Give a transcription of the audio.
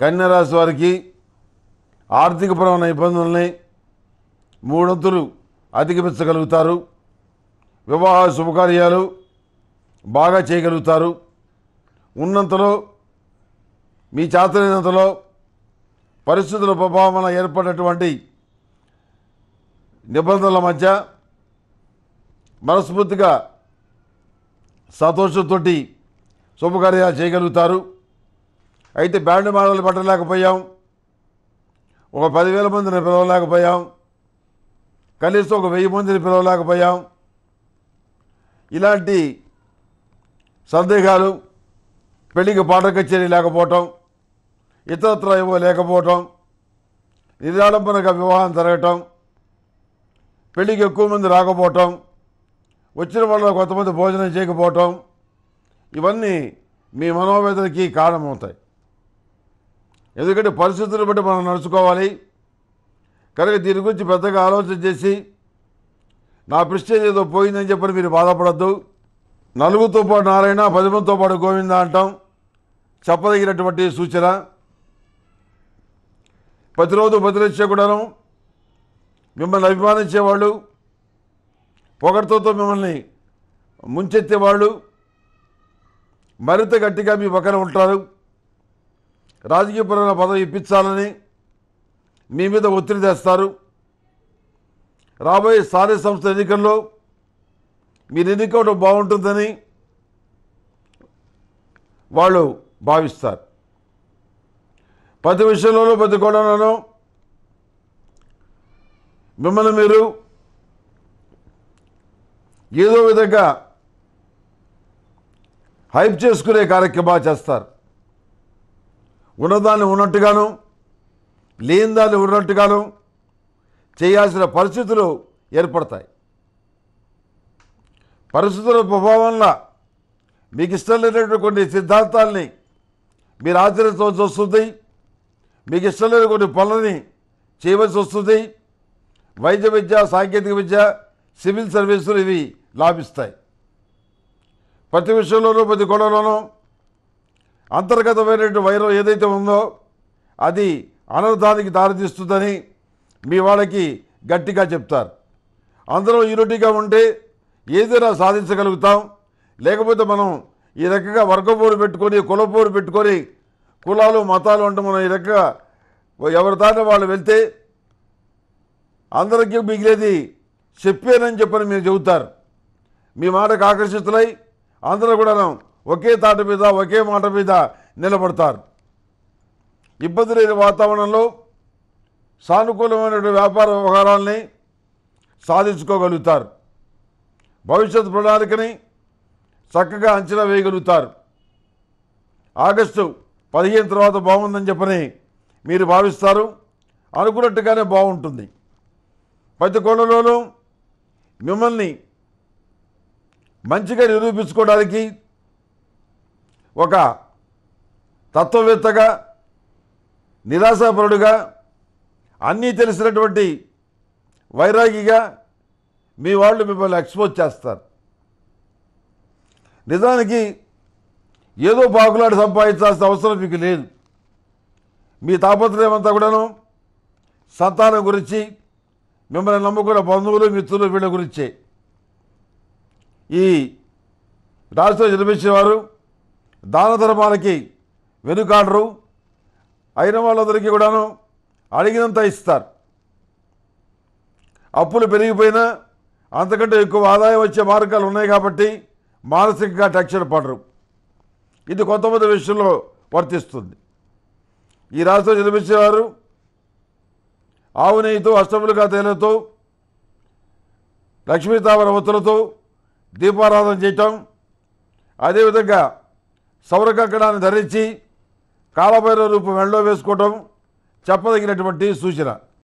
కన్యరాశి వారికి ఆర్థికపరమైన ఇబ్బందుల్ని మూడొంతులు అధిగమించగలుగుతారు వివాహ శుభకార్యాలు బాగా చేయగలుగుతారు ఉన్నంతలో మీ చేతనైనంతలో పరిస్థితుల ప్రభావం ఏర్పడినటువంటి నిబంధనల మధ్య మనస్ఫూర్తిగా సంతోషంతో శుభకార్యాలు చేయగలుగుతారు అయితే బ్యాండ్ మాటలు పట్టలేకపోయాం ఒక పదివేల మందిని పిలవలేకపోయాం కనీసం ఒక వెయ్యి మందిని పిలవలేకపోయాం ఇలాంటి సందేహాలు పెళ్లికి పాట కచేరీ లేకపోవటం ఇతరత్ర ఏమో లేకపోవటం నిరాడంబనగా వివాహం జరగటం పెళ్లికి ఎక్కువ మంది రాకపోవటం వచ్చిన వాళ్ళ కొంతమంది భోజనం చేయకపోవటం ఇవన్నీ మీ మనోవేదనకి కారణమవుతాయి ఎందుకంటే పరిస్థితులను బట్టి మనం నడుచుకోవాలి కనుక దీని గురించి పెద్దగా ఆలోచన చేసి నా ప్రిస్టేజ్ ఏదో పోయిందని చెప్పని మీరు బాధపడద్దు నలుగురితో పాటు నారాయణ పదిమందితో పాటు గోవింద అంటాం చెప్పదగినటువంటి సూచన ప్రతిరోజు బదిలిచ్చే కూడాను మిమ్మల్ని అభిమానించేవాళ్ళు పొగడ్తతో మిమ్మల్ని ముంచెత్తేవాళ్ళు మరింత గట్టిగా మీ పక్కన ఉంటారు రాజకీయపరమైన పదవి ఇప్పించాలని మీ మీద ఒత్తిడి తెస్తారు రాబోయే స్థానిక సంస్థ ఎన్నికల్లో మీరు ఎన్నికవడం బాగుంటుందని వాళ్ళు భావిస్తారు ప్రతి విషయంలోనూ ప్రతి కోణంలోనూ మిమ్మల్ని మీరు ఏదో విధంగా హైప్ చేసుకునే కార్యక్రమాలు చేస్తారు ఉన్నదాన్ని ఉన్నట్టుగాను లేని దాన్ని ఉన్నట్టుగాను చేయాల్సిన పరిస్థితులు ఏర్పడతాయి పరిస్థితుల వల్ల మీకు ఇష్టం లేనటువంటి కొన్ని సిద్ధాంతాల్ని మీరు ఆచరించవలసి వస్తుంది మీకు ఇష్టం లేని కొన్ని పనులని చేయవలసి వస్తుంది వైద్య విద్య సాంకేతిక విద్య సివిల్ సర్వీసులు ఇవి లాభిస్తాయి ప్రతి విషయంలోనూ ప్రతి కొలలోనూ అంతర్గతమైనటువంటి వైరం ఏదైతే ఉందో అది అనర్థానికి దారితీస్తుందని మీ వాళ్ళకి గట్టిగా చెప్తారు అందరం యూనిటీగా ఉంటే ఏదైనా సాధించగలుగుతాం లేకపోతే మనం ఈ రకంగా వర్గపోరు పెట్టుకొని కులపోరు పెట్టుకొని కులాలు మతాలు అంటే మనం ఈ రకంగా ఎవరి దాన్ని వాళ్ళు వెళ్తే అందరికీ మిగిలేది చెప్పానని చెప్పని మీరు చెబుతారు మీ మాటకు ఆకర్షితులై అందరూ కూడా ఒకే తాట మీద ఒకే మాట మీద నిలబడతారు ఇబ్బంది లేని వాతావరణంలో సానుకూలమైనటువంటి వ్యాపార వ్యవహారాల్ని సాధించుకోగలుగుతారు భవిష్యత్ ప్రణాళికని చక్కగా అంచనా వేయగలుగుతారు ఆగస్టు పదిహేను తర్వాత బాగుందని చెప్పని మీరు భావిస్తారు అనుకున్నట్టుగానే బాగుంటుంది ప్రతి కోణంలోనూ మిమ్మల్ని మంచిగా నిరూపించుకోవడానికి ఒక తత్వవేత్తగా నిరాశాపరుడుగా అన్నీ తెలిసినటువంటి వైరాగిగా మీ వాళ్ళు మిమ్మల్ని ఎక్స్పోజ్ చేస్తారు నిజానికి ఏదో పాకులాడు సంపాదించాల్సిన అవసరం మీకు లేదు మీ తాపత్రయమంతా కూడాను సంతానం గురించి మిమ్మల్ని నమ్ముకున్న బంధువులు మిత్రులు వీళ్ళ గురించే ఈ రాష్ట్రంలో జన్మించిన వారు దాన ధర్మాలకి వెనుకాడరు అయిన వాళ్ళందరికీ కూడాను అడిగినంత ఇస్తారు అప్పులు పెరిగిపోయినా అంతకంటే ఎక్కువ ఆదాయం వచ్చే మార్గాలు ఉన్నాయి కాబట్టి మానసికంగా టెక్చర్ పడరు ఇది కొంతమంది విషయంలో వర్తిస్తుంది ఈ రాష్ట్రం జన్మించేవారు ఆవు నెయ్యితో అష్టములుగా తేలతో లక్ష్మీతావర వత్తులతో దీపారాధన చేయటం అదేవిధంగా సౌరకంకణాన్ని ధరించి కాలభైర రూపం వెళ్ళలో వేసుకోవటం చెప్పదగినటువంటి సూచన